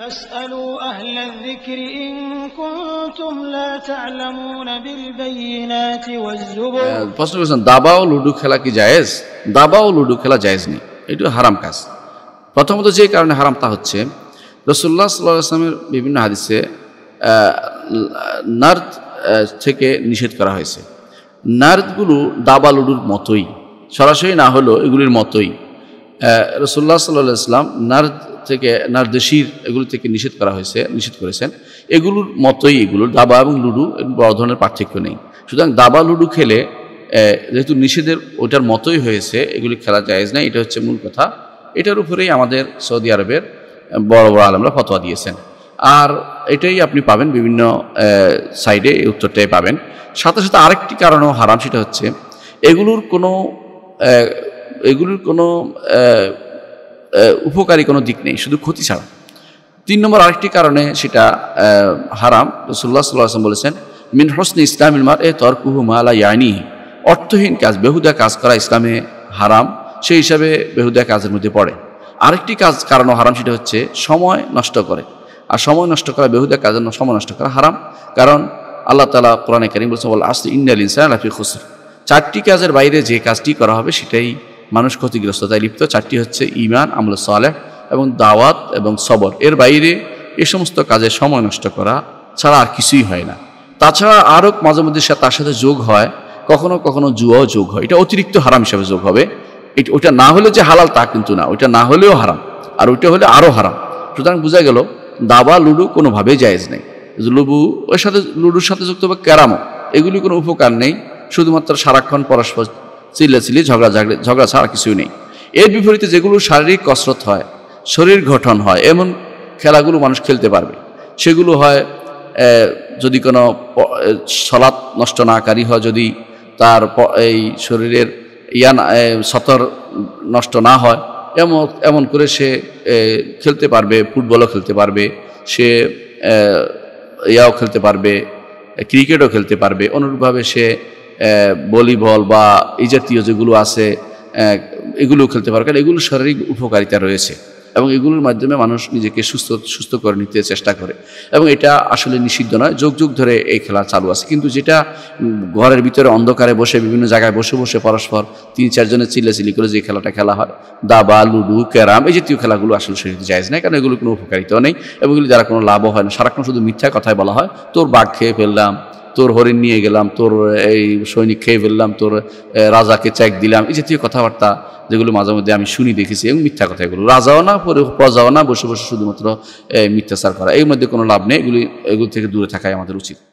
হ্যাঁ, প্রশ্ন করেছেন দাবা ও লুডু খেলা কি জায়েজ দাবা ও লুডু খেলা জায়েজ নেই এটা হারাম কাজ প্রথমত যে কারণে হারাম তা হচ্ছে রসুল্লাহ সাল্লাহ বিভিন্ন হাদিসে নার্দ থেকে নিষেধ করা হয়েছে নার্থগুলো দাবা লুডুর মতোই সরাসরি না হলেও এগুলির মতোই রসোল্লা সাল্লাহ ইসলাম নার থেকে দেশির এগুলো থেকে নিষেধ করা হয়েছে নিষেধ করেছেন এগুলোর মতোই এগুলো দাবা এবং লুডু বড় ধরনের পার্থক্য নেই সুতরাং দাবা লুডু খেলে যেহেতু নিষেধের ওটার মতোই হয়েছে এগুলি খেলা যায়জ না এটা হচ্ছে মূল কথা এটার উপরেই আমাদের সৌদি আরবের বড় বড় আলমরা ফতোয়া দিয়েছেন আর এটাই আপনি পাবেন বিভিন্ন সাইডে এই উত্তরটাই পাবেন সাথে সাথে আরেকটি কারণও হারাম সেটা হচ্ছে এগুলোর কোনো এগুলোর কোনো উপকারী কোনো দিক নেই শুধু ক্ষতি ছাড়া তিন নম্বর আরেকটি কারণে সেটা হারাম রসুল্লাহ সাল্লাহ বলেছেন মিন হসনি ইসলাম ইলমার এ তর্কুহু মালা ইয়ানি অর্থহীন কাজ বেহুদা কাজ করা ইসলামে হারাম সেই হিসাবে বেহুদা কাজের মধ্যে পড়ে আরেকটি কাজ কারণ হারাম সেটা হচ্ছে সময় নষ্ট করে আর সময় নষ্ট করা বেহুদা কাজের সময় নষ্ট করা হারাম কারণ আল্লাহ তালা কোরআনে কারিম বলছেন বল আসতে ইন্ডিয়াল ইনসান আলাফি খুসর চারটি কাজের বাইরে যে কাজটি করা হবে সেটাই মানুষ ক্ষতিগ্রস্ততায় লিপ্ত চারটি হচ্ছে ইমান আমল সালেহ এবং দাওয়াত এবং সবর এর বাইরে এ সমস্ত কাজে সময় নষ্ট করা ছাড়া আর কিছুই হয় না তাছাড়া আরও মাঝে মধ্যে সে তার সাথে যোগ হয় কখনো কখনো জুয়াও যোগ হয় এটা অতিরিক্ত হারাম হিসাবে যোগ হবে এটা ওটা না হলে যে হালাল তা কিন্তু না ওটা না হলেও হারাম আর ওইটা হলে আরও হারাম সুতরাং বোঝা গেল দাবা লুডু কোনোভাবেই জায়েজ নেই লুবু ওর সাথে লুডুর সাথে যুক্ত বা ক্যারামও এগুলি কোনো উপকার নেই শুধুমাত্র সারাক্ষণ পরস্পর চিল্লাচিল্লি ঝগড়া ঝগড়া ঝগড়া ছাড়া কিছুই নেই এর বিপরীতে যেগুলো শারীরিক কসরত হয় শরীর গঠন হয় এমন খেলাগুলো মানুষ খেলতে পারবে সেগুলো হয় যদি কোনো সলাৎ নষ্ট নাকারী হয় যদি তার এই শরীরের ইয়ান সতর নষ্ট না হয় এমন এমন করে সে খেলতে পারবে ফুটবলও খেলতে পারবে সে ইয়াও খেলতে পারবে ক্রিকেটও খেলতে পারবে অনুরূপভাবে সে ভলিবল বা এই জাতীয় যেগুলো আছে এগুলো খেলতে পারে কারণ এগুলো শারীরিক উপকারিতা রয়েছে এবং এগুলোর মাধ্যমে মানুষ নিজেকে সুস্থ সুস্থ করে নিতে চেষ্টা করে এবং এটা আসলে নিষিদ্ধ নয় যুগ যুগ ধরে এই খেলা চালু আছে কিন্তু যেটা ঘরের ভিতরে অন্ধকারে বসে বিভিন্ন জায়গায় বসে বসে পরস্পর তিন চিল্লা চিল্লাচিল্লি করে যে খেলাটা খেলা হয় দাবা লুডু ক্যারাম এই জাতীয় খেলাগুলো আসলে শরীর যায় নাই কারণ এগুলো কোনো উপকারিতা নেই এবং এগুলি যারা কোনো লাভও হয় না সারাক্ষণ শুধু মিথ্যা কথায় বলা হয় তোর বাঘ খেয়ে ফেললাম তোর হরিণ নিয়ে গেলাম তোর এই সৈনিক খেয়ে ফেললাম তোর রাজাকে চেক দিলাম এই জাতীয় কথাবার্তা যেগুলো মাঝে মধ্যে আমি শুনি দেখেছি এবং মিথ্যা কথা এগুলো রাজাও না পরে প্রজাও না বসে বসে শুধুমাত্র মিথ্যাচার করা এর মধ্যে কোনো লাভ নেই এগুলি এগুলো থেকে দূরে থাকাই আমাদের উচিত